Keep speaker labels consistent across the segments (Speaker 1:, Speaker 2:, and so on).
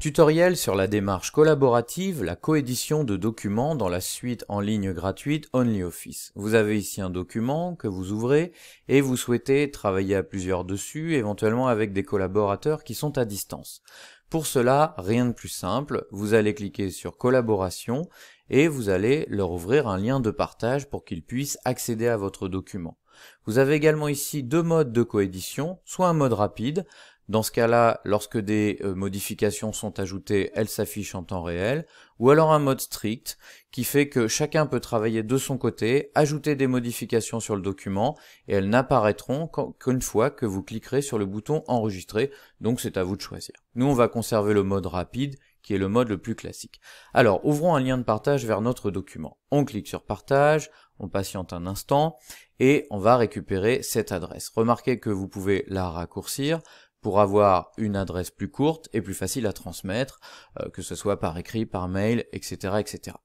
Speaker 1: Tutoriel sur la démarche collaborative, la coédition de documents dans la suite en ligne gratuite OnlyOffice. Vous avez ici un document que vous ouvrez et vous souhaitez travailler à plusieurs dessus, éventuellement avec des collaborateurs qui sont à distance. Pour cela, rien de plus simple, vous allez cliquer sur collaboration et vous allez leur ouvrir un lien de partage pour qu'ils puissent accéder à votre document. Vous avez également ici deux modes de coédition, soit un mode rapide, dans ce cas-là, lorsque des euh, modifications sont ajoutées, elles s'affichent en temps réel. Ou alors un mode strict qui fait que chacun peut travailler de son côté, ajouter des modifications sur le document et elles n'apparaîtront qu'une fois que vous cliquerez sur le bouton enregistrer. Donc c'est à vous de choisir. Nous, on va conserver le mode rapide qui est le mode le plus classique. Alors, ouvrons un lien de partage vers notre document. On clique sur partage, on patiente un instant, et on va récupérer cette adresse. Remarquez que vous pouvez la raccourcir, pour avoir une adresse plus courte et plus facile à transmettre, euh, que ce soit par écrit, par mail, etc., etc.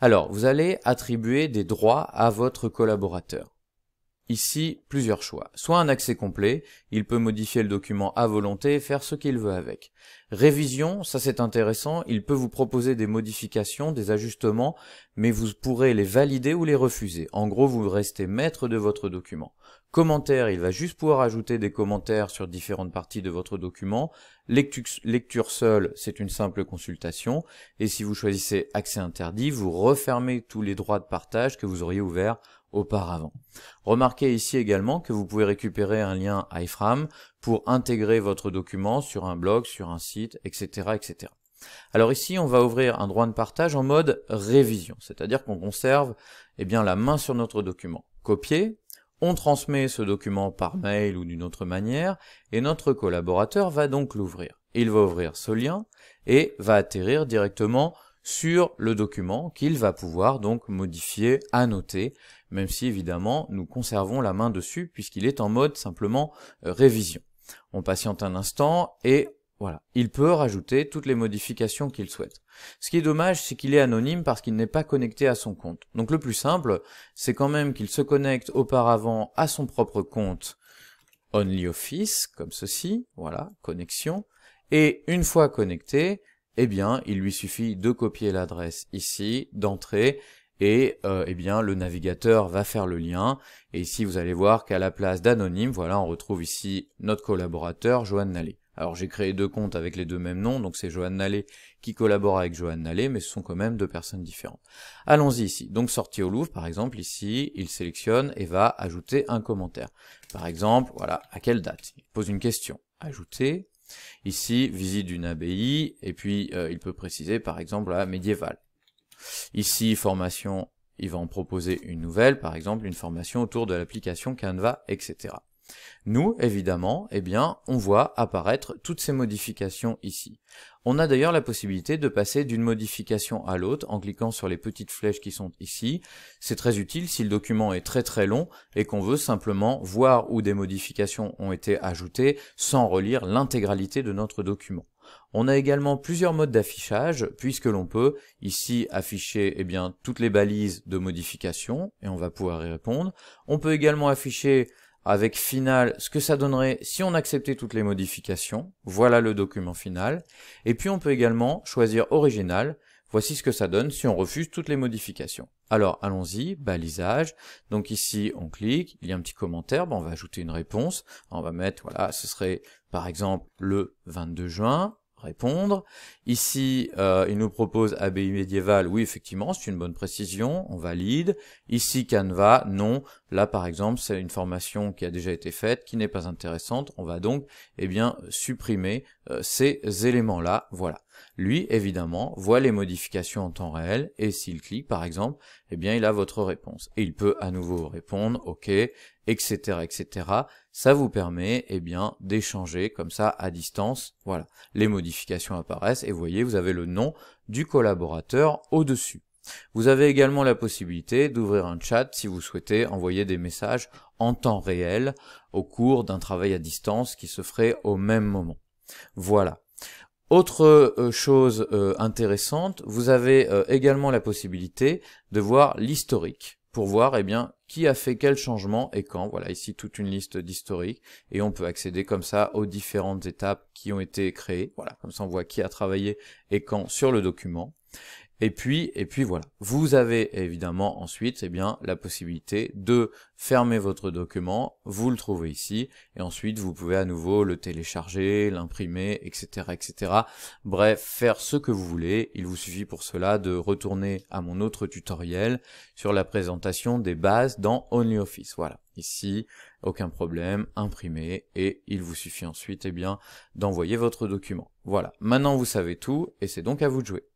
Speaker 1: Alors, vous allez attribuer des droits à votre collaborateur. Ici, plusieurs choix. Soit un accès complet, il peut modifier le document à volonté et faire ce qu'il veut avec. Révision, ça c'est intéressant, il peut vous proposer des modifications, des ajustements, mais vous pourrez les valider ou les refuser. En gros, vous restez maître de votre document. Commentaire, il va juste pouvoir ajouter des commentaires sur différentes parties de votre document. lecture seule, c'est une simple consultation. Et si vous choisissez accès interdit, vous refermez tous les droits de partage que vous auriez ouverts auparavant. Remarquez ici également que vous pouvez récupérer un lien iframe pour intégrer votre document sur un blog, sur un site, etc. etc. Alors ici, on va ouvrir un droit de partage en mode révision, c'est-à-dire qu'on conserve eh bien, la main sur notre document. Copier, on transmet ce document par mail ou d'une autre manière, et notre collaborateur va donc l'ouvrir. Il va ouvrir ce lien et va atterrir directement sur le document qu'il va pouvoir donc modifier, annoter, même si évidemment nous conservons la main dessus puisqu'il est en mode simplement euh, révision. On patiente un instant et voilà, il peut rajouter toutes les modifications qu'il souhaite. Ce qui est dommage, c'est qu'il est anonyme parce qu'il n'est pas connecté à son compte. Donc le plus simple, c'est quand même qu'il se connecte auparavant à son propre compte OnlyOffice, comme ceci, voilà, connexion. Et une fois connecté, eh bien, il lui suffit de copier l'adresse ici, d'entrer, et euh, eh bien le navigateur va faire le lien. Et ici, vous allez voir qu'à la place d'anonyme, voilà, on retrouve ici notre collaborateur, Joanne Nallet. Alors j'ai créé deux comptes avec les deux mêmes noms, donc c'est Joanne Nallet qui collabore avec Joanne Nallet, mais ce sont quand même deux personnes différentes. Allons-y ici. Donc sortie au Louvre, par exemple, ici, il sélectionne et va ajouter un commentaire. Par exemple, voilà, à quelle date Il pose une question. Ajouter Ici, visite d'une abbaye, et puis euh, il peut préciser par exemple la médiévale. Ici, formation, il va en proposer une nouvelle, par exemple une formation autour de l'application Canva, etc. Nous, évidemment, eh bien, on voit apparaître toutes ces modifications ici. On a d'ailleurs la possibilité de passer d'une modification à l'autre en cliquant sur les petites flèches qui sont ici. C'est très utile si le document est très très long et qu'on veut simplement voir où des modifications ont été ajoutées sans relire l'intégralité de notre document. On a également plusieurs modes d'affichage puisque l'on peut ici afficher eh bien, toutes les balises de modification et on va pouvoir y répondre. On peut également afficher avec final ce que ça donnerait si on acceptait toutes les modifications. Voilà le document final. Et puis on peut également choisir original. Voici ce que ça donne si on refuse toutes les modifications. Alors allons-y, balisage. Donc ici on clique, il y a un petit commentaire, bon on va ajouter une réponse. On va mettre, voilà, ce serait par exemple le 22 juin répondre. Ici, euh, il nous propose abbaye médiévale. Oui, effectivement, c'est une bonne précision. On valide. Ici, Canva, non. Là, par exemple, c'est une formation qui a déjà été faite, qui n'est pas intéressante. On va donc eh bien, supprimer euh, ces éléments-là. Voilà. Lui, évidemment, voit les modifications en temps réel et s'il clique, par exemple, eh bien, il a votre réponse. Et il peut à nouveau répondre « OK », etc., etc. Ça vous permet eh bien, d'échanger comme ça à distance. Voilà. Les modifications apparaissent et vous voyez, vous avez le nom du collaborateur au-dessus. Vous avez également la possibilité d'ouvrir un chat si vous souhaitez envoyer des messages en temps réel au cours d'un travail à distance qui se ferait au même moment. Voilà. Autre euh, chose euh, intéressante, vous avez euh, également la possibilité de voir l'historique pour voir eh bien qui a fait quel changement et quand. Voilà, ici toute une liste d'historiques et on peut accéder comme ça aux différentes étapes qui ont été créées. Voilà, comme ça on voit qui a travaillé et quand sur le document. Et puis, et puis voilà. Vous avez évidemment ensuite, eh bien, la possibilité de fermer votre document. Vous le trouvez ici. Et ensuite, vous pouvez à nouveau le télécharger, l'imprimer, etc., etc. Bref, faire ce que vous voulez. Il vous suffit pour cela de retourner à mon autre tutoriel sur la présentation des bases dans OnlyOffice. Voilà. Ici, aucun problème, imprimer, et il vous suffit ensuite, eh bien, d'envoyer votre document. Voilà. Maintenant, vous savez tout, et c'est donc à vous de jouer.